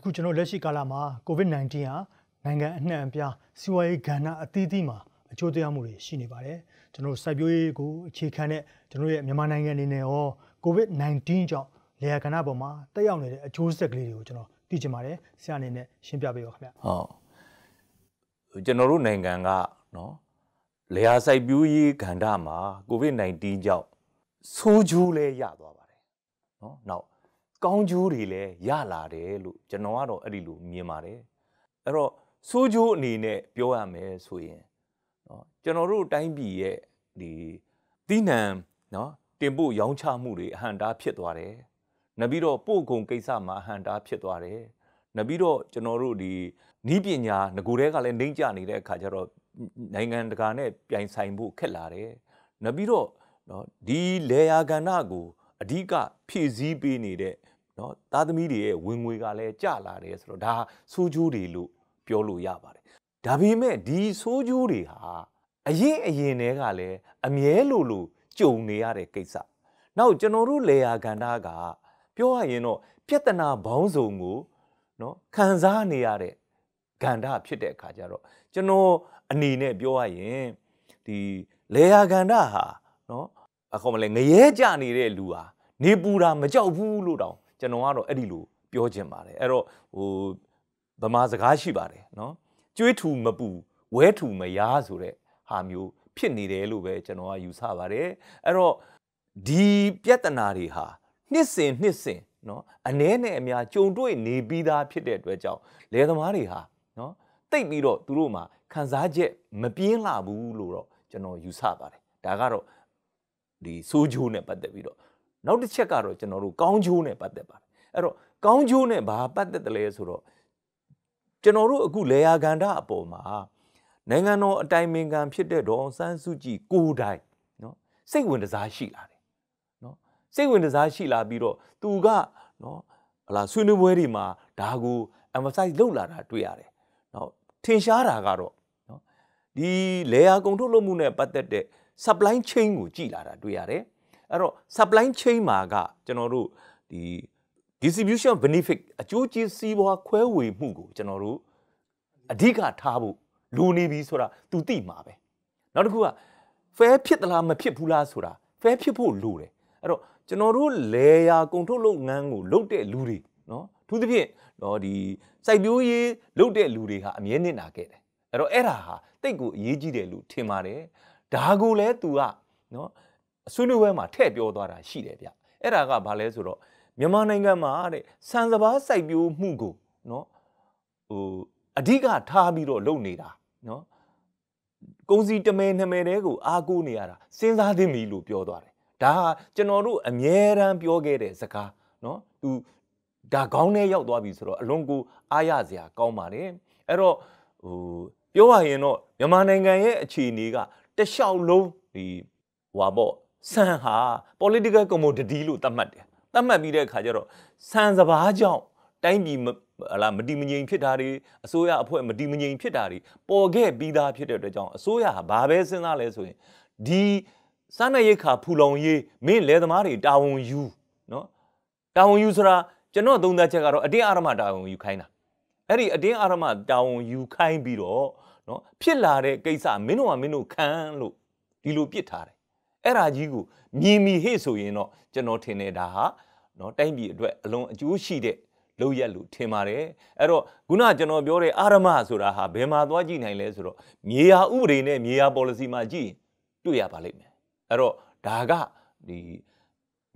အခုကျွန်တော်လက်ရှိကာလမှာ COVID-19 ဟာနိုင်ငံအနှံ့အပြားစီးပွားရေးကဏ္ဍအသီးသီးမှာအကျိုးသက်ရောက်မှုတွေရှိနေပါတယ်ကျွန်တော်စိုက်ပျိုးရေးကိုအခြေခံတဲ့ကျွန်တော်ရဲ့မြန်မာနိုင်ငံအနေနဲ့ရော COVID-19 ကြောင့်လေယာဉ်ကဏ္ဍပေါ်မှာတက်ရောက်နေတဲ့အကျိုးဆက်ကလေးတွေကိုကျွန်တော်သိချင်ပါတယ်ဆရာအနေနဲ့ရှင်းပြပေးပါခင်ဗျဟုတ်ကျွန်တော်တို့နိုင်ငံကနော်လေယာစိုက်ပျိုးရေးကဏ္ဍမှာ COVID-19 ကြောင့်ဆိုးကျိုးလဲရသွားပါတယ်နော်နောက်ကောင်းကျိုးတွေလည်းရလာတယ်လို့ကျွန်တော်ကတော့အဲ့ဒီလိုမြင်ပါတယ်အဲ့တော့ဆိုးကျိုးအနေနဲ့ပြောရမယ်ဆိုရင်เนาะကျွန်တော်တို့တိုင်းပြည်ရဲ့ဒီသီးနှံเนาะတင်ပို့ရောင်းချမှုတွေအဟန့်တားဖြစ်သွားတယ်။နောက်ပြီးတော့ပို့ကုန်ကိစ္စမှာအဟန့်တားဖြစ်သွားတယ်။နောက်ပြီးတော့ကျွန်တော်တို့ဒီနီးပညာငကိုတဲကလည်းနှိမ့်ကျနေတဲ့အခါကျတော့နိုင်ငံတကာနဲ့ပြိုင်ဆိုင်ဖို့ခက်လာတယ်။နောက်ပြီးတော့เนาะဒီလေယာကဏ္ဍကိုအဓိကဖြည့်ဆည်းပေးနေတဲ့เนาะသားသမီးတွေရဲ့ဝင်ငွေကလည်းကျလာတယ်ဆိုတော့ဒါဆိုးကျိုးတွေလို့ပြောလို့ရပါတယ်ဒါပေမဲ့ဒီဆိုးကျိုးတွေဟာအရင်အရင်တည်းကလည်းအမြဲလိုလိုကြုံနေရတဲ့ကိစ္စနောက်ကျွန်တော်တို့လေယာကန္တာက ပြောရရင်တော့ပြဿနာဘောင်းစုံကိုเนาะခံစားနေရတဲ့ကန္တာဖြစ်တဲ့အခါကျတော့ကျွန်တော်အနေနဲ့ပြောရရင်ဒီလေယာကန္တာဟာเนาะအခုမလဲငရဲကြနေတဲ့လူဟာနေပူတာမကြောက်ဘူးလို့တောင်ကျွန်တော်ကတော့အဲ့ဒီလိုပြောချင်ပါတယ်အဲ့တော့ဟိုဗမာစကားရှိပါတယ်နော်ကျွေးထူမပူဝဲထူမရားဆိုတဲ့ဟာမျိုးဖြစ်နေတယ်လို့ပဲကျွန်တော်ကယူဆပါတယ်အဲ့တော့ဒီပြဿနာတွေဟာနှစ်စဉ်နှစ်စဉ်နော်အ ਨੇ နဲ့အများကြုံတွေ့နေပြီးသားဖြစ်တဲ့အတွက်ကြောင့်လယ်သမားတွေဟာနော်တိတ်ပြီးတော့သူတို့မှာခံစားချက်မပြင်းလာဘူးလို့တော့ကျွန်တော်ယူဆပါတယ်ဒါကတော့ဒီဆိုးကျိုးနဲ့ပတ်သက်ပြီးတော့နောက်တစ်ချက်ကတော့ကျွန်တော်တို့ကောင်းကျိုးနဲ့ပတ်သက်ပါတယ်အဲ့တော့ကောင်းကျိုးနဲ့ဘာပတ်သက်တယ်လဲဆိုတော့ကျွန်တော်တို့အခုလေယာကန္ဓာအပေါ်မှာနိုင်ငံတော်အတိုင်ပင်ခံဖြစ်တဲ့ဒေါ်စန်းစုကြည်ကိုတိုင်နော်စိတ်ဝင်စားရှိလာတယ်နော်စိတ်ဝင်စားရှိလာပြီးတော့သူကနော်ဟလာဆွေးနွေးပွဲတွေမှာဒါကို emphasize လုပ်လာတာတွေ့ရတယ်နော်ထင်ရှားတာကတော့နော်ဒီလေယာကုန်ထုတ်လုပ်မှုနဲ့ပတ်သက်တဲ့ supply chain ကိုကြည်လာတာတွေ့ရတယ်အဲ့တော့ supply chain မှာကကျွန်တော်တို့ဒီ distribution benefit အကျိုးကျေးစီးပွားခွဲဝေမှုကိုကျွန်တော်တို့အဓိကထားဖို့လိုနေပြီဆိုတာသူသိမှာပဲနောက်တစ်ခုက fair ဖြစ်သလားမဖြစ်ဘူးလားဆိုတာ fair ဖြစ်ဖို့လိုတယ်အဲ့တော့ကျွန်တော်တို့လေယာကုန်ထုတ်လုပ်ငန်းကိုလုပ်တဲ့လူတွေနော်သူသဖြင့်တော့ဒီစိုက်ပျိုးရေးလုပ်တဲ့လူတွေဟာအမြဲနစ်နာခဲ့တယ်အဲ့တော့အဲ့ဒါဟာတိတ်ကိုအရေးကြီးတယ်လို့ထင်ပါတယ်ဒါကိုလည်းသူကနော်ဆွေးနွေးပွဲမှာထည့်ပြောသွားတာရှိတယ်ဗျအဲ့ဒါကဘာလဲဆိုတော့မြန်မာနိုင်ငံမှာတဲ့ဆန်စပါးစိုက်ပျိုးမှုကိုနော်ဟိုအဓိကထားပြီးတော့လုပ်နေတာနော်ကုန်စည်တမဲနှမဲတဲကို အားကိုးနေရတာစဉ်းစားသင့်ပြီလို့ပြောသွားတယ်ဒါကျွန်တော်တို့အမြဲတမ်းပြောခဲ့တဲ့စကားနော်သူဒါခေါင်းထဲရောက်သွားပြီဆိုတော့အလွန်ကိုအားရစရာကောင်းပါတယ်အဲ့တော့ဟိုပြောရရင်တော့မြန်မာနိုင်ငံရဲ့အခြေအနေကတလျှောက်လုံးဒီဟွာပေါ့ဆန်ဟာ political commodity လို့သတ်မှတ်တယ်သတ်မှတ်ပြီးတဲ့အခါကျတော့ဆန်စဘာကြောင့်တိုင်းပြည်ဟလာမတိမငြိမ်ဖြစ်တာတွေအစိုးရအဖွဲ့မတိမငြိမ်ဖြစ်တာတွေပေါ်ခဲ့ပြီးသားဖြစ်တဲ့အတွက်ကြောင့်အစိုးရဟာဘာပဲစဉ်းစားလဲဆိုရင်ဒီစားနပ်ရိက္ခာဖူလုံရေးမင်းလယ်သမားတွေတာဝန်ယူနော်တာဝန်ယူဆိုတာကျွန်တော်သုံးသပ်ချက်ကတော့အတင်းအာရမတာဝန်ယူခိုင်းတာအဲ့ဒီအတင်းအာရမတာဝန်ယူခိုင်းပြီးတော့နော်ဖြစ်လာတဲ့ကိစ္စမင်းတို့ကမင်းတို့ခံလို့ဒီလိုပြစ်ထားတယ်အဲ့ဒါကြီးကိုမြင်မီဟေ့ဆိုရင်တော့ကျွန်တော်ထင်တယ်ဒါဟာနော်တိုင်းပြည်အတွက်အလွန်အကျိုးရှိတဲ့လောက်ရက်လို့ထင်ပါတယ်အဲ့တော့ခုနကျွန်တော်ပြောတဲ့အာရမဆိုတာဟာဘယ်မှာသွားကြည့်နိုင်လဲဆိုတော့မြေယာဥပဒေနဲ့မြေယာ policy မှာကြည့်တွေ့ရပါလိမ့်မယ်အဲ့တော့ဒါကဒီ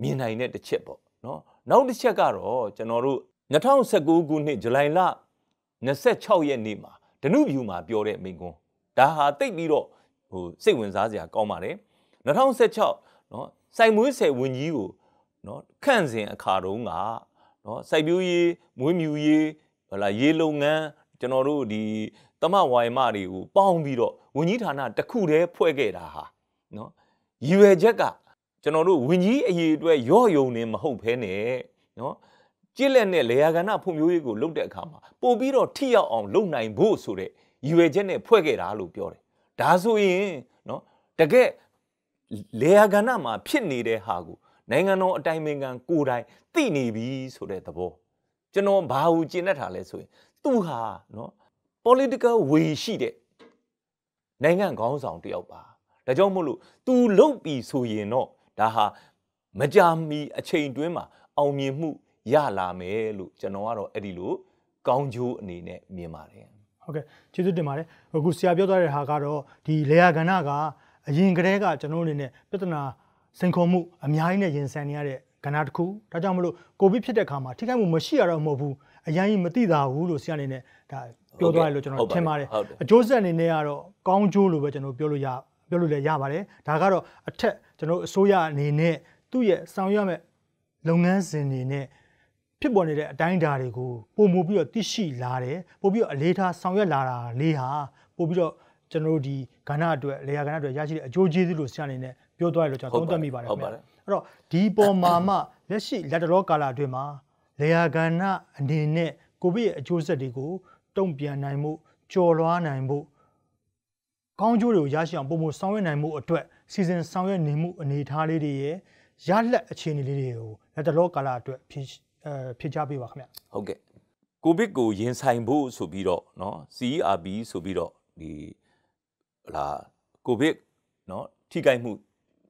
မြင်နိုင်တဲ့တစ်ချက်ပေါ့နော်နောက်တစ်ချက်ကတော့ကျွန်တော်တို့2019ခုနှစ်ဇူလိုင်လ26ရက်နေ့မှာဒနုဗျူမှာပြောတဲ့မိန့်ခွန်းဒါဟာတိတ်ပြီးတော့ဟိုစိတ်ဝင်စားစရာကောင်းပါတယ်2016နော်စိုက်မွေးဆယ်ဝင်ကြီးကိုနော်ခန့်စဉ်အခါတုန်းကနော်စိုက်ပျိုးရေးမွေးမြူရေးဟလာရေလုံငန်းကျွန်တော်တို့ဒီသမဝိုင်မတွေကိုပေါင်းပြီးတော့ဝင်ကြီးဌာနတစ်ခုတည်းဖွဲ့ခဲ့တာဟာနော်ရည်ရွယ်ချက်ကကျွန်တော်တို့ဝင်ကြီးအရေးအတွက်ရော့ယုံနေမဟုတ်ဘဲနဲ့နော်ကြည့်လက်နဲ့လေယာကဏ္ဍဖွံ့ဖြိုးရေးကိုလုပ်တဲ့အခါမှာပို့ပြီးတော့ထိရောက်အောင်လုပ်နိုင်ဖို့ဆိုတဲ့ရည်ရွယ်ချက်နဲ့ဖွဲ့ခဲ့တာလို့ပြောတယ်။ဒါဆိုရင်နော်တကယ်လေယာကဏ္ဍမှာဖြစ်နေတဲ့ဟာကိုနိုင်ငံတော်အတိုင်ပင်ခံကိုယ်တိုင်သိနေပြီဆိုတဲ့သဘောကျွန်တော်ဘာဟုကျင့်တတ်တာလဲဆိုရင်သူဟာနော် political way ရှိတဲ့နိုင်ငံခေါင်းဆောင်တယောက်ပါဒါကြောင့်မို့လို့ तू လုတ်ပြီဆိုရင်တော့ဒါဟာမကြမီအချိန်တွင်းမှာအောင်မြင်မှုရလာမယ်လို့ကျွန်တော်ကတော့အဲ့ဒီလိုကောင်းကျိုးအနေနဲ့မြင်ပါတယ်ဟုတ်ကဲ့ကျေးဇူးတင်ပါတယ်အခုဆရာပြောထားတဲ့ဟာကတော့ဒီလေယာကဏ္ဍကအရင်ကတည်းကကျွန်တော်တို့အနေနဲ့ပြဿနာစိန်ခေါ်မှုအများကြီးနဲ့ရင်ဆိုင်နေရတဲ့ကဏ္ဍတစ်ခုဒါကြောင့်မလို့ကိုဗစ်ဖြစ်တဲ့အခါမှာထိခိုက်မှုမရှိရတော့မဟုတ်ဘူးအရင်ကြီးမသိတာဘူးလို့ဆရာအနေနဲ့ဒါပြောသွားတယ်လို့ကျွန်တော်ထင်ပါတယ်အကျိုးဆက်အနေနဲ့ကတော့ကောင်းကျိုးလို့ပဲကျွန်တော်ပြောလို့ရပြောလို့လည်းရပါတယ်ဒါကတော့အထက်ကျွန်တော်အစိုးရအနေနဲ့သူ့ရဲ့ဆောင်ရွက်မဲ့လုပ်ငန်းစဉ်တွေနဲ့ဖြစ်ပေါ်နေတဲ့အတိုင်းအတာတွေကိုပုံမူပြီးတော့သိရှိလာတယ်ပို့ပြီးတော့အလေးထားဆောင်ရွက်လာတာလေးဟာပို့ပြီးတော့ကျွန်တော်တို့ဒီကဏ္ဍအတွက်လေယာကဏ္ဍအတွက်ရရှိတဲ့အကျိုးကျေးဇူးလို့ဆရာအနေနဲ့ပြောသွားရလို့ကျွန်တော်သုံးသပ်မိပါတယ်ခင်ဗျာအဲ့တော့ဒီပေါ်မှာမှလက်ရှိလက်တလောကာလအတွင်းမှာလေယာကဏ္ဍအနေနဲ့ကိုဗစ်ရဲ့အကျိုးဆက်တွေကိုတုံ့ပြန်နိုင်မှုကျော်လွှားနိုင်မှုကောင်းကျိုးတွေကိုရရှိအောင်ပုံမဆောင်ရွက်နိုင်မှုအတွက်စီစဉ်ဆောင်ရွက်နေမှုအနေအထားလေးတွေရဲ့ရလက်အခြေအနေလေးတွေကိုလက်တလောကာလအတွက်ဖြည့်ဖြေချပေးပါခင်ဗျဟုတ်ကဲ့ကိုဗစ်ကိုရင်ဆိုင်ဖို့ဆိုပြီးတော့เนาะ CERB ဆိုပြီးတော့ဒီဟလာကိုဗစ်เนาะထိခိုက်မှု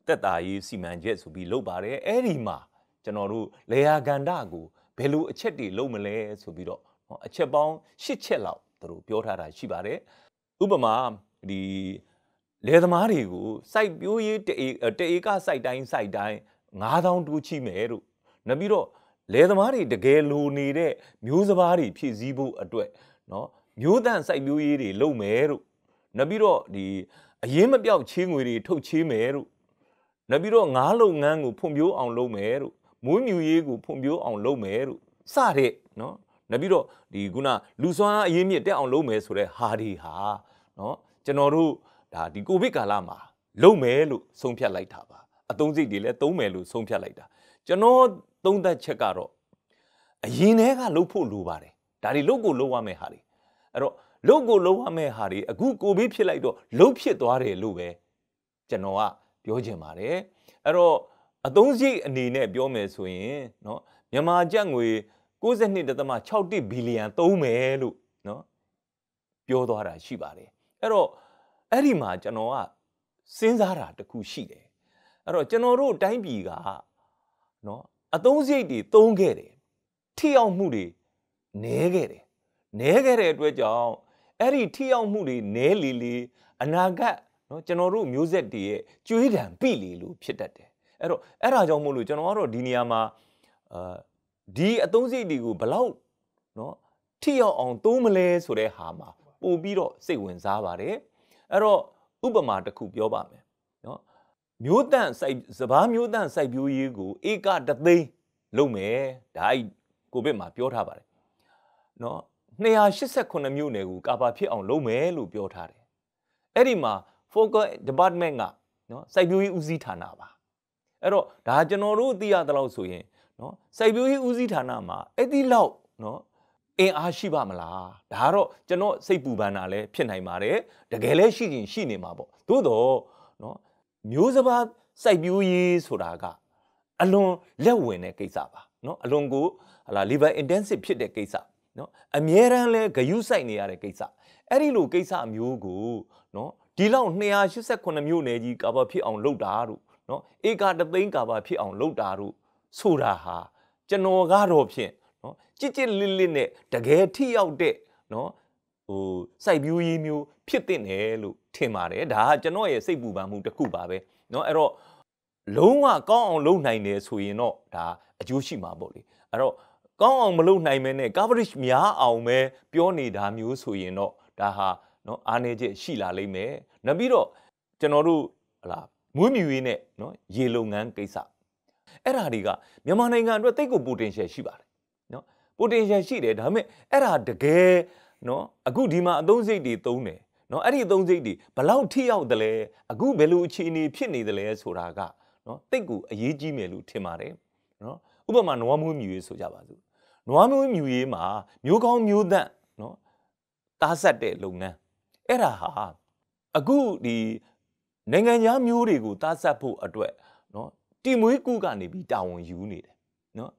တက်တာရေးစီမံချက်ဆိုပြီးလုပ်ပါတယ်အဲ့ဒီမှာကျွန်တော်တို့လေယာကန္တာကိုဘယ်လိုအချက်တွေလုပ်မလဲဆိုပြီးတော့အချက်ပေါင်း၈ချက်လောက်တို့ပြောထားတာရှိပါတယ်ဥပမာဒီလယ်သမားတွေကိုစိုက်ပျိုးရေးတအေတအေကစိုက်တိုင်းစိုက်တိုင်း9000တူးချိမယ်တို့နောက်ပြီးတော့လယ်သမားတွေတကယ်လိုနေတဲ့မျိုးစပါးတွေဖြည့်ဆည်းဖို့အတွက်เนาะမျိုးတန်စိုက်ပျိုးရေးတွေလုပ်မယ်တို့နောက်ပြီးတော့ဒီအရင်မပြောက်ချင်းငွေတွေထုတ်ချင်းမယ်တို့နောက်ပြီးတော့ငားလုပ်ငန်းကိုဖွံ့ဖြိုးအောင်လုပ်မယ်တို့မွေးမြူရေးကိုဖွံ့ဖြိုးအောင်လုပ်မယ်တို့စတဲ့เนาะနောက်ပြီးတော့ဒီခုနလူစွမ်းအရင်မြင့်တက်အောင်လုပ်မယ်ဆိုတဲ့ဟာဒီဟာเนาะကျွန်တော်တို့ဒါဒီကိုဗစ်ကာလမှာလုပ်မယ်လို့ဆုံးဖြတ်လိုက်တာပါအသုံးစိတ်တွေလည်းသုံးမယ်လို့ဆုံးဖြတ်လိုက်တာကျွန်တော်သုံးသက်ချက်ကတော့အရင်တည်းကလှုပ်ဖို့လိုပါတယ်ဒါတွေလှုပ်ကိုလှုပ်ရမယ့်ဟာတွေအဲ့တော့လှုပ်ကိုလှုပ်ရမယ့်ဟာတွေအခုကိုဘေးဖြစ်လိုက်တော့လှုပ်ဖြစ်သွားတယ်လို့ပဲကျွန်တော်ကပြောချင်ပါတယ်အဲ့တော့အသုံးစရိတ်အနေနဲ့ပြောမယ်ဆိုရင်เนาะမြန်မာကျပ်ငွေ62.61ဘီလီယံသုံးမယ်လို့เนาะပြောသွားတာရှိပါတယ်အဲ့တော့အဲ့ဒီမှာကျွန်တော်ကစဉ်းစားတာတခုရှိတယ်အဲ့တော့ကျွန်တော်တို့တိုင်းပြည်ကနော်အသုံးစရိတ်တွေသုံးခဲ့တယ်ထိအောင်မှုတွေနည်းခဲ့တယ်နည်းခဲ့တဲ့အတွက်ကြောင့်အဲ့ဒီထိအောင်မှုတွေနည်းလီလီအနာဂတ်နော်ကျွန်တော်တို့မျိုးဆက်တွေရဲ့ကြွေးတံပြီလီလို့ဖြစ်တတ်တယ်အဲ့တော့အဲ့ဒါကြောင့်မို့လို့ကျွန်တော်ကတော့ဒီနေရာမှာအာဒီအသုံးစရိတ်တွေကိုဘလောက်နော်ထိရောက်အောင်သုံးမလဲဆိုတဲ့ဟာမှာပို့ပြီးတော့စိတ်ဝင်စားပါတယ်အဲ့တော့ဥပမာတစ်ခုပြောပါမယ်မျိုးတန့်စိုက်စပားမျိုးတန့်စိုက်ပျိုးရေးကိုဧကတသိန်းလုပ်မယ်ဒါအဲ့ကိုဗစ်မှာပြောထားပါတယ်နော်289မြို့နယ်ကိုကာပါဖြစ်အောင် လုပ်မယ်လို့ပြောထားတယ်အဲ့ဒီမှာ focal department ကနော်စိုက်ပျိုးရေးဦးစီးဌာနပါအဲ့တော့ဒါကျွန်တော်တို့သိရသလောက်ဆိုရင်နော်စိုက်ပျိုးရေးဦးစီးဌာနမှာအဲ့ဒီလောက်နော်အင်အားရှိပါမလားဒါကတော့ကျွန်တော်စိတ်ပူပန်တာလည်းဖြစ်နိုင်ပါတယ်တကယ်လည်းရှိရင်ရှိနေမှာပေါ့သို့တော့မျိုးစဘာစိုက်ပျိုးရေးဆိုတာကအလွန်လက်ဝင်တဲ့ကိစ္စပါနော်အလွန်ကိုဟလာ labor intensive ဖြစ်တဲ့ကိစ္စနော်အမြဲတမ်းလဲဂယုစိုက်နေရတဲ့ကိစ္စအဲ့ဒီလိုကိစ္စမျိုးကိုနော်ဒီလောက်289မြို့နယ်ကြီးကာဘာဖြစ်အောင် လုပ်တာတို့နော်ဧကတသိန်းကာဘာဖြစ်အောင်လုပ်တာတို့ဆိုတာဟာကျွန်တော်ကတော့ဖြင့်နော်ကြစ်ကြစ်လစ်လစ်နဲ့တကယ်ထိရောက်တဲ့နော်ဟိုစိုက်ပျိုးရေးမျိုးဖြစ်တင်တယ်လို့ထင်ပါတယ်ဒါကကျွန်တော်ရဲ့စိတ်ပူပန်မှုတစ်ခုပါပဲเนาะအဲ့တော့လုံးဝကောင်းအောင်လုပ်နိုင်တယ်ဆိုရင်တော့ဒါအကျိုးရှိမှာပေါ့လေအဲ့တော့ကောင်းအောင်မလုပ်နိုင်မဲနဲ့ coverage များအောင်ပဲပြောနေတာမျိုးဆိုရင်တော့ဒါဟာเนาะအားနည်းချက်ရှိလာလိမ့်မယ်နောက်ပြီးတော့ကျွန်တော်တို့ဟလာမွေးမြူရေးနဲ့เนาะရေလုံငန်းကိစ္စအဲ့ဓာတွေကမြန်မာနိုင်ငံအတွက်တိတ်ကို potential ရှိပါတယ်เนาะ potential ရှိတယ်ဒါပေမဲ့အဲ့ဓာတကယ်เนาะအခုဒီမှာအသုံးစိတ်တွေသုံးတယ်နော်အဲ့ဒီအသုံးစိတ်တွေဘလောက်ထိရောက်တယ်လဲအခုဘယ်လိုအခြေအနေဖြစ်နေတယ်လဲဆိုတာကနော်တိတ်ကူအရေးကြီးမယ်လို့ထင်ပါတယ်နော်ဥပမာနွားမွေးမြူရေးဆိုကြပါစို့နွားမွေးမြူရေးမှာမျိုးကောင်းမျိုးသန့်နော်တားဆက်တဲ့လုပ်ငန်းအဲ့ဒါဟာအခုဒီနိုင်ငံသားမျိုးတွေကိုတားဆက်ဖို့အတွက် နော်တီမွေးကူကနေပြီးတာဝန်ယူနေတယ်နော်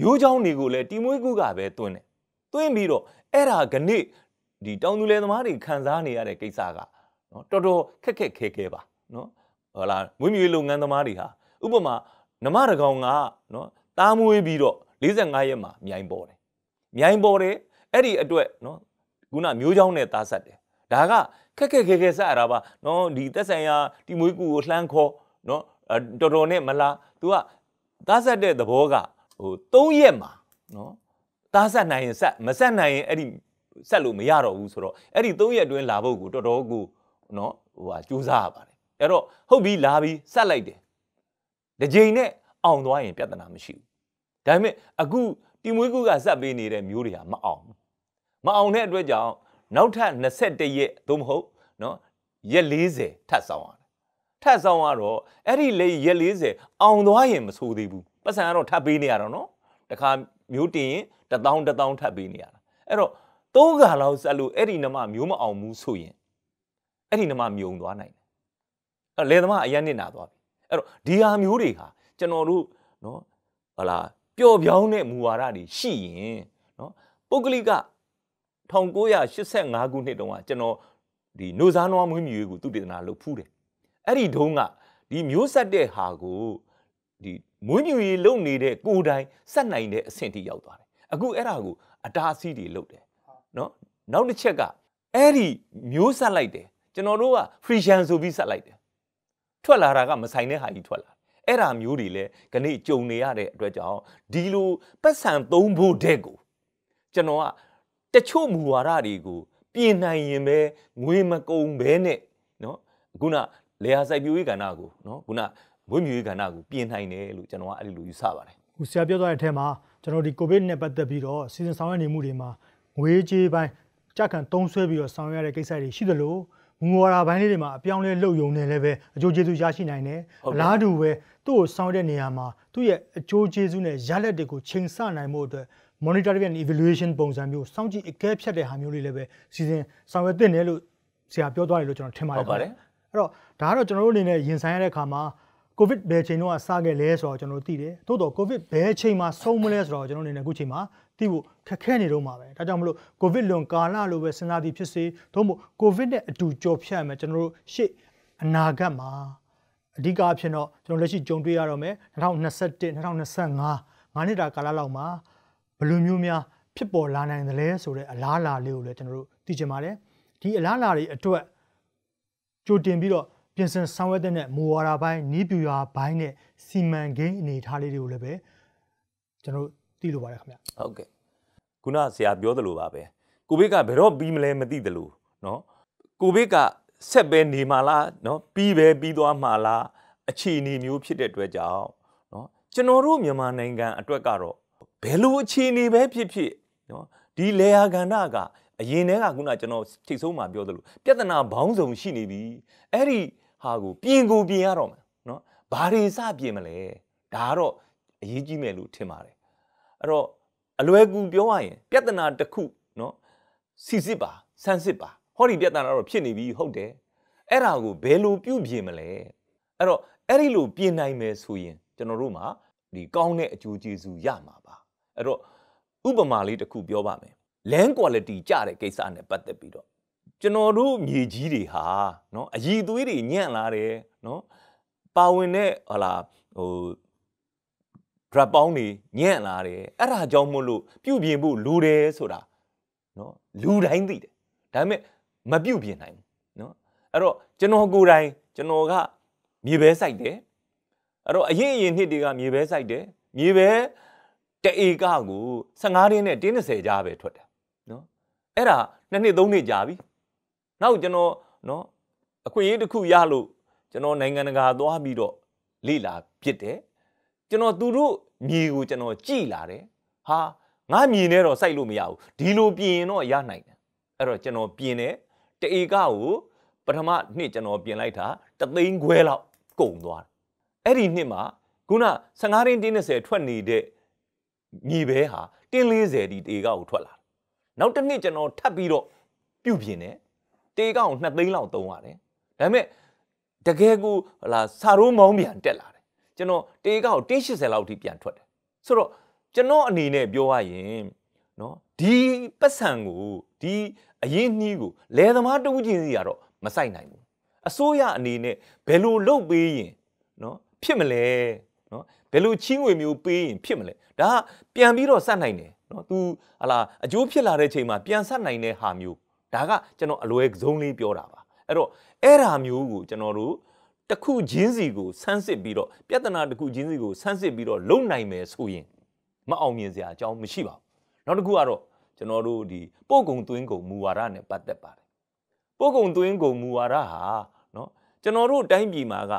မျိုးချောင်းတွေကိုလည်းတီမွေးကူကပဲတွင်းတယ်တွင်းပြီးတော့အဲ့ဒါကနေ့ဒီတောင်သူလယ်သမားတွေခံစားနေရတဲ့ကိစ္စကနော်တော်တော်ခက်ခက်ခဲခဲပါနော်ဟလာမွေးမြူရေးလုပ်ငန်းသမားတွေဟာဥပမာနမတကောင်ကနော်တားမွေးပြီးတော့45ရက်မှာမြိုင်ပေါ်တယ်မြိုင်ပေါ်တယ်အဲ့ဒီအတွက်နော်ခုနမျိုးချောင်းနဲ့တားဆက်တယ်ဒါကခက်ခက်ခဲခဲစရတာပါနော်ဒီသက်ဆိုင်ရာတီမွေးကူကိုလှမ်းခေါ်နော်တော်တော်နဲ့မလား तू ကတားဆက်တဲ့သဘောကဟို3ရက်မှာနော်တားဆက်နိုင်ရင်ဆက်မဆက်နိုင်ရင်အဲ့ဒီဆက်လို့မရတော့ဘူးဆိုတော့အဲ့ဒီ၃ရက်အတွင်းလာဖို့ကိုတော်တော်ကိုနော်ဟိုဟာစူးစမ်းရပါတယ်အဲ့တော့ဟုတ်ပြီလာပြီဆက်လိုက်တယ်ဒီကြိမ်နဲ့အောင်သွားရင်ပြဿနာမရှိဘူးဒါပေမဲ့အခုတီမွေးကူကဆက်ပေးနေတဲ့မျိုးတွေဟာမအောင်ဘူးမအောင်တဲ့အတွက်ကြောင့်နောက်ထပ်21ရက်သို့မဟုတ်နော်ရက်40ထပ်ဆောင်ရတယ်ထပ်ဆောင်ရတော့အဲ့ဒီလေရက်40အောင်သွားရင်မဆိုးသေးဘူးပတ်စံကတော့ထပ်ပေးနေရတော့နော်တခါမျိုးတင်ရင်1000 1000ထပ်ပေးနေရတာအဲ့တော့သုံးခါလောက်ဆက်လို့အဲ့ဒီနမမျိုးမအောင်ဘူးဆိုရင်အဲ့ဒီနမမြုံသွားနိုင်တယ်အဲ့လေသမားအရန်နစ်နာသွားပြီအဲ့တော့ဒီဟာမျိုးတွေဟာကျွန်တော်တို့နော်ဟလာပျော်ပြောင်းတဲ့မူဝါဒတွေရှိရင်နော်ပုဂ္ဂလိက1985ခုနှစ်တုန်းကကျွန်တော်ဒီ노စားနွားမွေးမြူရေးကိုသူတေသနာလုပ်ဖူးတယ်အဲ့ဒီတုန်းကဒီမျိုးဆက်တဲ့ဟာကိုဒီမွေးမြူရေးလုပ်နေတဲ့ကိုယ်တိုင်ဆက်နိုင်တဲ့အဆင့်ထိရောက်သွားတယ်အခုအဲ့ဒါကိုအတားအဆီးတွေလုပ်တယ်နော်နောက်တစ်ချက်ကအဲ့ဒီမျိုးဆက်လိုက်တယ်ကျွန်တော်တို့က friction ဆိုပြီးဆက်လိုက်တယ်ထွက်လာတာကမဆိုင်တဲ့ဟာကြီးထွက်လာအဲ့ဒါမျိုးတွေလည်းခဏကြုံနေရတဲ့အတွက်ကြောင့်ဒီလိုပတ်စံသုံးဖို့တဲ့ကိုကျွန်တော်ကတချို့မူဝါဒတွေကို ပြင်နိုင်ရင်ပဲငွေမကုန်ဘဲနဲ့နော်ခုနလေယာစိုက်ပျိုးရေးကဏ္ဍကိုနော်ခုနမွေးမြူရေးကဏ္ဍကိုပြင်နိုင်တယ်လို့ကျွန်တော်ကအဲ့ဒီလိုယူဆပါတယ်ဟိုဆရာပြောသွားတဲ့အထက်မှာကျွန်တော်ဒီ covid နဲ့ပတ်သက်ပြီးတော့စီစဉ်ဆောင်ရွက်နေမှုတွေမှာငွေကြေးပိုင်းကြက်ခံသုံးဆွဲပြီးတော့ဆောင်ရွက်ရတဲ့ကိစ္စတွေရှိသလိုငွေရာပိုင်းလေးတွေမှာအပြောင်းလဲလှုပ်ယုံနေလည်းပဲအကျိုးကျေးဇူးရရှိနိုင်တယ်အလားတူပဲသူ့ကိုဆောင်တဲ့နေရာမှာသူ့ရဲ့အကျိုးကျေးဇူးနဲ့ရလဒ်တွေကိုချိန်ဆနိုင်မှုအတွက် monitoring and evaluation ပုံစံမျိုးစောင့်ကြည့်အကဲဖြတ်တဲ့ဟာမျိုးလေးလည်းပဲစီစဉ်ဆောင်ရွက်သင့်တယ်လို့ဆရာပြောသွားတယ်လို့ကျွန်တော်ထင်ပါတယ်ဟုတ်ပါတယ်အဲ့တော့ဒါကတော့ကျွန်တော်တို့အနေနဲ့ရင်ဆိုင်ရတဲ့အခါမှာကိုဗစ်ဘယ်ချိန်တော့စခဲ့လဲဆိုတော့ကျွန်တော်တို့သိတယ်။သို့တော့ကိုဗစ်ဘယ်ချိန်မှာဆုံးမလဲဆိုတော့ကျွန်တော်အနေနဲ့အခုချိန်မှာသိဖို့ခက်ခဲနေတော့မှာပဲ။ဒါကြောင့်မလို့ကိုဗစ်လွန်ကာလလိုပဲစဉ်းစားသည်ဖြစ်စေသို့မဟုတ်ကိုဗစ်နဲ့အတူကြော်ဖြတ်မယ်ကျွန်တော်တို့ရှေ့အနာဂတ်မှာအဓိကအဖြစ်တော့ကျွန်တော်လက်ရှိကြုံတွေ့ရတော့မယ်2021 2025ငါးနှစ်တာကာလလောက်မှာဘယ်လိုမျိုးများဖြစ်ပေါ်လာနိုင်သလဲဆိုတဲ့အလားအလာလေးကိုလည်းကျွန်တော်တို့သိချင်ပါတယ်။ဒီအလားအလာတွေအတွက်ကြိုတင်ပြီးတော့ပြင်ဆင်ဆောင်ရွက်တဲ့မူဝါဒပိုင်းနီးပြူရာပိုင်းနဲ့စီမံကိန်းအနေအထားလေးတွေကိုလည်းပဲကျွန်တော်သိလိုပါတယ်ခင်ဗျဟုတ်ကဲ့ခုနဆရာပြောသလိုပါပဲကိုဘေးကဘယ်တော့ပြီးမလဲမသိသလိုเนาะကိုဘေးကဆက်ပဲနေမှာလားเนาะပြီးပဲပြီးသွားမှာလားအခြေအနေမျိုးဖြစ်တဲ့အတွက်ကြောင့်เนาะကျွန်တော်တို့မြန်မာနိုင်ငံအတွက်ကတော့ဘယ်လိုအခြေအနေပဲဖြစ်ဖြစ်เนาะဒီလေယာကဏ္ဍကအရင်တည်းကခုနကျွန်တော်ထိတ်ဆုံးမှပြောသလိုပြဿနာဘောင်းစုံရှိနေပြီအဲ့ဒီဟာကိုပြင်ကိုပြင်ရတော့မယ်နော်ဘာတွေစပြင်မလဲဒါကတော့အရေးကြီးမယ်လို့ထင်ပါတယ်အဲ့တော့အလွယ်ကူပြောရရင်ပြဿနာတစ်ခုနော်စီစစ်ပါဆန်းစစ်ပါဟောဒီပြဿနာတော့ဖြစ်နေပြီဟုတ်တယ်အဲ့ဒါကိုဘယ်လိုပြုပြင်မလဲအဲ့တော့အဲ့ဒီလိုပြင်နိုင်မယ်ဆိုရင်ကျွန်တော်တို့မှာဒီကောင်းတဲ့အကျိုးကျေးဇူးရမှာပါအဲ့တော့ဥပမာလေးတစ်ခုပြောပါမယ် land quality ကျတဲ့ကိစ္စနဲ့ပတ်သက်ပြီးတော့ကျွန်တော်တို့မြေကြီးတွေဟာเนาะအည်သွေးတွေညံ့လာတယ်เนาะပါဝင်တဲ့ဟလာဟို drop ပေါင်းတွေညံ့လာတယ်အဲ့ဒါကြောင့်မို့လို့ပြုတ်ပြင်ဖို့လိုတယ်ဆိုတာเนาะလူတိုင်းသိတယ်ဒါပေမဲ့မပြုတ်ပြင်နိုင်ဘူးเนาะအဲ့တော့ကျွန်တော်ကိုယ်တိုင်ကျွန်တော်ကမြေပဲစိုက်တယ်အဲ့တော့အရင်အရင်နှစ်တွေကမြေပဲစိုက်တယ်မြေပဲတဧကကို15တင်းနဲ့တင်း30ကြားပဲထွက်တယ်နော်အဲ့ဒါနှစ်နှစ်သုံးနှစ်ကြာပြီနောက်ကျွန်တော်နော်အခွင့်အရေးတစ်ခုရလို့ကျွန်တော်နိုင်ငံတကာသွားပြီးတော့လေ့လာပြစ်တယ်ကျွန်တော်သူတို့မြေကိုကျွန်တော်ကြည်လာတယ်ဟာငါမြေနဲ့တော့စိုက်လို့မရဘူးဒီလိုပြင်ရင်တော့ရနိုင်တယ်အဲ့တော့ကျွန်တော်ပြင်တယ်တဧကကိုပထမနှစ်ကျွန်တော်ပြင်လိုက်တာတသိန်းခွဲလောက်ကုန်သွားတယ်အဲ့ဒီနှစ်မှာခုန15တင်းတင်း30ထွက်နေတဲ့မြေပဲဟာတင်း40ဒီတဧကကိုထွက်လာနောက်တစ်နှစ်ကျွန်တော်ထပ်ပြီးတော့ပြုပြင်တယ်တေးကောင်2သိန်းလောက်သုံးရတယ်ဒါပေမဲ့တကယ်ကိုဟာစာရိုးမောင်းပြန်တက်လာတယ်ကျွန်တော်တေးကောင်တင်း80လောက်ထိပြန်ထွက်တယ်ဆိုတော့ကျွန်တော်အနေနဲ့ပြောရရင်နော်ဒီပတ်စံကိုဒီအရင်နှီးကိုလယ်သမားတူးချင်းစီကတော့မဆိုင်နိုင်ဘူးအစိုးရအနေနဲ့ဘယ်လိုလုပ်ပေးရင်နော်ဖြစ်မလဲနော်ဘယ်လိုချင်းငွေမျိုးပေးရင်ဖြစ်မလဲဒါကပြန်ပြီးတော့စက်နိုင်တယ်နော် तू ဟလာအကျိုးဖြစ်လာတဲ့ချိန်မှာပြန်စက်နိုင်တဲ့ဟာမျိုးဒါကကျွန်တော်အလွယ်ဆုံးလေးပြောတာပါအဲ့တော့အဲ့ဓာမျိုးကိုကျွန်တော်တို့တခုချင်းစီကိုဆန်းစစ်ပြီးတော့ပြဿနာတခုချင်းစီကိုဆန်းစစ်ပြီးတော့လုံနိုင်မယ်ဆိုရင်မအောင်မြင်စရာအကြောင်းမရှိပါဘူးနောက်တစ်ခုကတော့ကျွန်တော်တို့ဒီပို့ကုန်သွင်းကုန်မူဝါဒနဲ့ပတ်သက်ပါတယ်ပို့ကုန်သွင်းကုန်မူဝါဒဟာเนาะကျွန်တော်တို့တိုင်းပြည်မှာက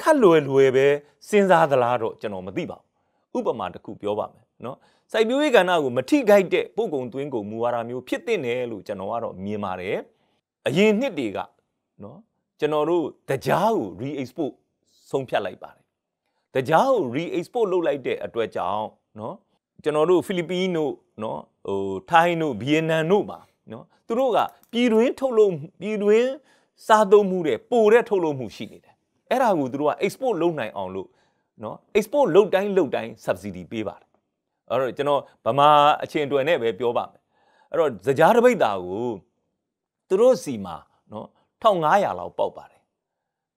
ခက်လွယ်လွယ်ပဲစဉ်းစားသလားတော့ကျွန်တော်မသိပါဘူးဥပမာတစ်ခုပြောပါမယ်နော်စိုက်ပျိုးရေးကဏ္ဍကိုမထိခိုက်တဲ့ပုတ်ကုံသွင်းကုန်မူဝါဒမျိုးဖြစ်တဲ့နယ်လို့ကျွန်တော်ကတော့မြင်ပါတယ်အရင်နှစ်တွေကနော်ကျွန်တော်တို့တကြားကို re-export ဆုံးဖြတ်လိုက်ပါတယ်တကြားကို re-export လုပ်လိုက်တဲ့အတွက်ကြောင့်နော်ကျွန်တော်တို့ဖိလစ်ပီးနို့နော်ဟိုထိုင်းတို့ဗီယက်နမ်တို့မှာနော်သူတို့ကပြည်တွင်းထုတ်လုပ်ပြည်တွင်းစားသုံးမှုတွေပိုတဲ့ထုတ်လုပ်မှုရှိနေတယ်အဲ့ဒါကိုသူတို့က export လုပ်နိုင်အောင်လို့နော် export လုပ်တိုင်းလုပ်တိုင်း subsidy ပေးပါတယ်အဲ့တော့ကျွန်တော်ဗမာအချင်းတွယ်နဲ့ပဲပြောပါမယ်အဲ့တော့ဇကြားတပိတ်တာကိုသူတို့စီမှာနော်1500လောက်ပေါက်ပါတယ်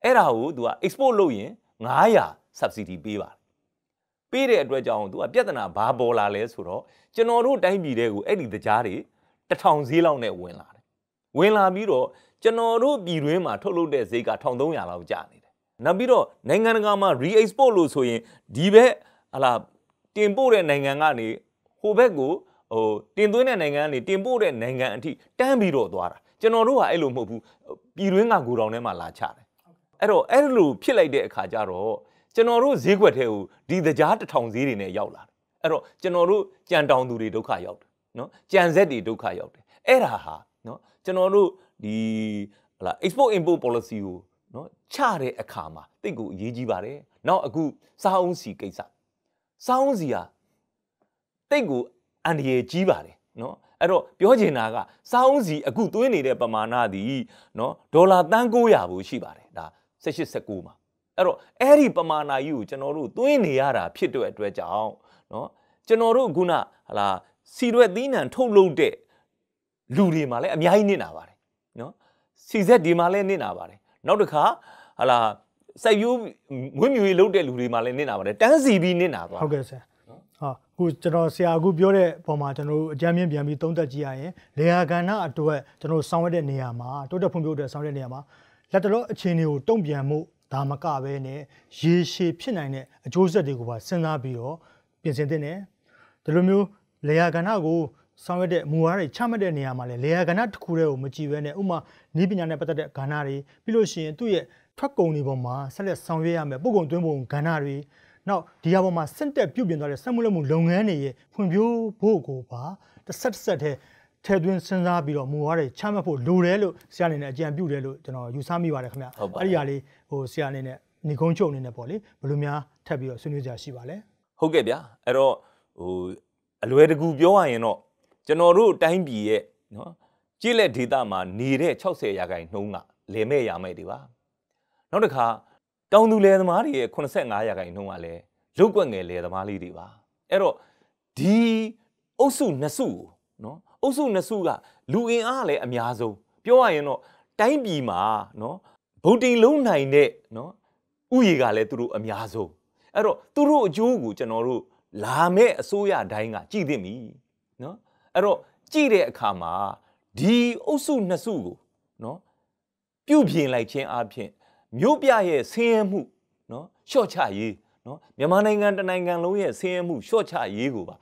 အဲ့ဒါကိုသူက export လုပ်ရင်900 subsidy ပေးပါတယ်ပေးတဲ့အတွက်ကြောင့်သူကပြဿနာဘာပေါ်လာလဲဆိုတော့ကျွန်တော်တို့တိုင်းပြည်တဲ့ကိုအဲ့ဒီသကြားတွေတထောင်ဈေးလောက်နဲ့ဝင်လာတယ်ဝင်လာပြီးတော့ကျွန်တော်တို့ပြည်တွင်းမှာထုတ်လုပ်တဲ့ဈေးက1300လောက်ကျနေတယ်နောက်ပြီးတော့နိုင်ငံတကာမှာ re-export လို့ဆိုရင်ဒီဘက်ဟလာတင်ပို့တဲ့နိုင်ငံကနေဟိုဘက်ကိုဟိုတင်သွင်းတဲ့နိုင်ငံကနေတင်ပို့တဲ့နိုင်ငံအထိတန်းပြီးတော့သွားတာကျွန်တော်တို့ကအဲ့လိုမဟုတ်ဘူးပြည်တွင်းကဂိုဒေါင်ထဲမှာလာချတယ်အဲ့တော့အဲ့လိုဖြစ်လိုက်တဲ့အခါကျတော့ကျွန်တော်တို့ဈေးကွက်ထဲကိုဒီသကြားတစ်ထောင်ဈေးတွေနဲ့ရောက်လာတယ်အဲ့တော့ကျွန်တော်တို့ကြံတောင်သူတွေဒုက္ခရောက်တယ်နော်ကြံဆက်တွေဒုက္ခရောက်တယ်အဲ့ဒါဟာနော်ကျွန်တော်တို့ဒီဟလာ export import policy ကိုနော်ချတဲ့အခါမှာတိတ်ကိုအရေးကြီးပါတယ်နောက်အခုစားအုံးစီကိစ္စစောင်းစီဟာတိတ်ကိုအန္တရာယ်ကြီးပါတယ်နော်အဲ့တော့ပြောချင်တာကစောင်းစီအခုသွင်းနေတဲ့ပမာဏသည်နော်ဒေါ်လာတန်း900ဘူးရှိပါတယ်ဒါ18 19မှာအဲ့တော့အဲ့ဒီပမာဏကြီးကိုကျွန်တော်တို့သွင်းနေရတာဖြစ်တဲ့အတွက်ကြောင့်နော်ကျွန်တော်တို့ခုနဟလာစီရွက်သီးနှံထုတ်လုပ်တဲ့လူတွေမှာလည်းအများကြီးနစ်နာပါတယ်နော်စီဆက်ဒီမှာလည်းနစ်နာပါတယ်နောက်တစ်ခါဟလာစိုက်ပျိုးမွေးမြူရေးလုပ်တဲ့လူတွေမှာလည်းနစ်နာပါတယ်တန်းစီပြီးနစ်နာသွားဟုတ်ကဲ့ဆရာဟုတ်ခုကျွန်တော်ဆရာအခုပြောတဲ့ပုံမှာကျွန်တော်အကြမ်းမြင့်ပြန်ပြီးသုံးသပ်ကြည့်ရရင်လေယာကဏ္ဍအတွက်ကျွန်တော်ဆောင်ရွက်တဲ့နေရာမှာတိုးတက်ဖွံ့ဖြိုးတဲ့ဆောင်ရွက်တဲ့နေရာမှာလက်တလောအခြေအနေကိုတုံ့ပြန်မှုဒါမကပဲနဲ့ရေရှည်ဖြစ်နိုင်တဲ့အကျိုးဆက်တွေကိုပါစဉ်းစားပြီးတော့ပြင်ဆင်သင့်တယ်ဒီလိုမျိုးလေယာကဏ္ဍကိုဆောင်ရွက်တဲ့မူဝါဒတွေချမှတ်တဲ့နေရာမှာလေလေယာကဏ္ဍတစ်ခုတည်းကိုမကြည့်ဘဲနဲ့ဥမာနည်းပညာနဲ့ပတ်သက်တဲ့ကဏ္ဍတွေပြီးလို့ရှိရင်သူ့ရဲ့ထွက်ကုန်တွေပေါ်မှာဆက်လက်ဆောင်ရွက်ရမယ်ပို့ကုန်သွင်းပုံကဏ္ဍတွေနောက်ဒီအပေါ်မှာစင်တက်ပြုတ်ပြင်သွားတဲ့စက်မှုလက်မှုလုပ်ငန်းတွေရဲ့ဖွံ့ဖြိုးဖို့ကိုပါတစ်ဆက်တစ်ဆက်တည်းထဲသွင်းစဉ်းစားပြီးတော့မူဝါဒချမှတ်ဖို့လိုတယ်လို့ဆရာအနေနဲ့အကြံပြုတယ်လို့ကျွန်တော်ယူဆမိပါတယ်ခင်ဗျအဲ့ဒီဟာလေးဟိုဆရာအနေနဲ့ညီကုန်းချုပ်အနေနဲ့ပေါ့လေဘယ်လိုများထပ်ပြီးတော့ဆွေးနွေးကြရှိပါလဲဟုတ်ကဲ့ဗျာအဲ့တော့ဟိုအလွယ်တကူပြောရရင်တော့ကျွန်တော်တို့တိုင်းပြည်ရဲ့နော်ကြည့်လက်ဒေတာမှာနေတဲ့60ရာခိုင်နှုန်းကလင်မဲ့ရမယ်ဒီပါနောက်တစ်ခါတောင်သူလယ်သမားတွေရဲ့85ရာခိုင်နှုန်းကလည်းလုတ်ကွက်ငယ်လယ်သမားလေးတွေပါအဲ့တော့ဒီအုပ်စုနှစ်စုကိုနော်အုပ်စုနှစ်စုကလူအင်အားလည်းအများဆုံးပြောရရင်တော့တိုင်းပြည်မှာနော်ဗုဒ္ဓင်လုံးနိုင်တဲ့နော်ဥယေကလည်းသူတို့အများဆုံးအဲ့တော့သူတို့အကျိုးကိုကျွန်တော်တို့လာမဲ့အစိုးရတိုင်းကကြည်သိမ့်ပြီနော်အဲ့တော့ကြည်တဲ့အခါမှာဒီအုပ်စုနှစ်စုကိုနော်ပြုပြင်လိုက်ခြင်းအပြင်မြို့ပြရဲ့ဆင်းရဲမှုနော်လျှော့ချရေးနော်မြန်မာနိုင်ငံတနိုင်ငံလုံးရဲ့ဆင်းရဲမှုလျှော့ချရေးကိုပါ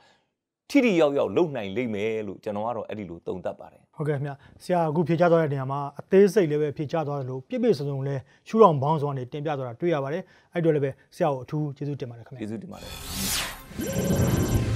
ထိထိရောက်ရောက်လုပ်နိုင်လိမ့်မယ်လို့ကျွန်တော်ကတော့အဲ့ဒီလိုသုံးသပ်ပါတယ်ဟုတ်ကဲ့ခင်ဗျဆရာအခုဖြေချသွားတဲ့နေရာမှာအသေးစိတ်လည်းပဲဖြေချသွားတယ်လို့ပြည့်ပြည့်စုံစုံလဲရှူတော်ဘောင်းစွာနဲ့တင်ပြသွားတာတွေ့ရပါတယ်အဲ့တော့လည်းပဲဆရာကိုအထူးကျေးဇူးတင်ပါတယ်ခင်ဗျကျေးဇူးတင်ပါတယ်